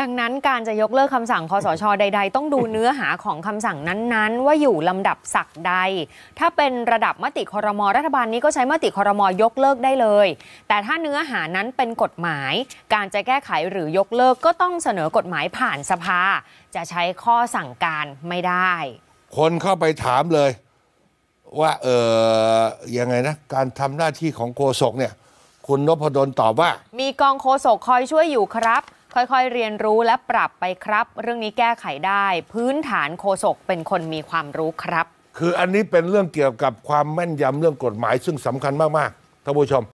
ดังนั้นการจะยกเลิกคำสั่งคอสชใด ๆ ต้องดูเนื้อหาของคำสั่งนั้นๆ ว่าอยู่ลำดับศักใด ถ้าเป็นระดับมติคอรมอรัฐบาลนี้ก็ใช้มติคอรมอยกเลิกได้เลย แต่ถ้าเนื้อหานั้นเป็นกฎหมาย การจะแก้ไขหรือยกเลิกก็ต้องเสนอกฎหมายผ่านสภา จะใช้ข้อสั่งการไม่ได้ คนเข้าไปถามเลย ว่าเออยังไงนะการทำหน้าที่ของโฆษกเนี่ย คุณนพดลตอบว่า มีกองโฆษกคอยช่วยอยู่ครับค่อย ๆ เรียนรู้และปรับไปครับ เรื่องนี้แก้ไขได้ พื้นฐานโคศกเป็นคนมีความรู้ครับ คืออันนี้เป็นเรื่องเกี่ยวกับความแม่นยำเรื่องกฎหมายซึ่งสำคัญมากๆท่านผู้ชม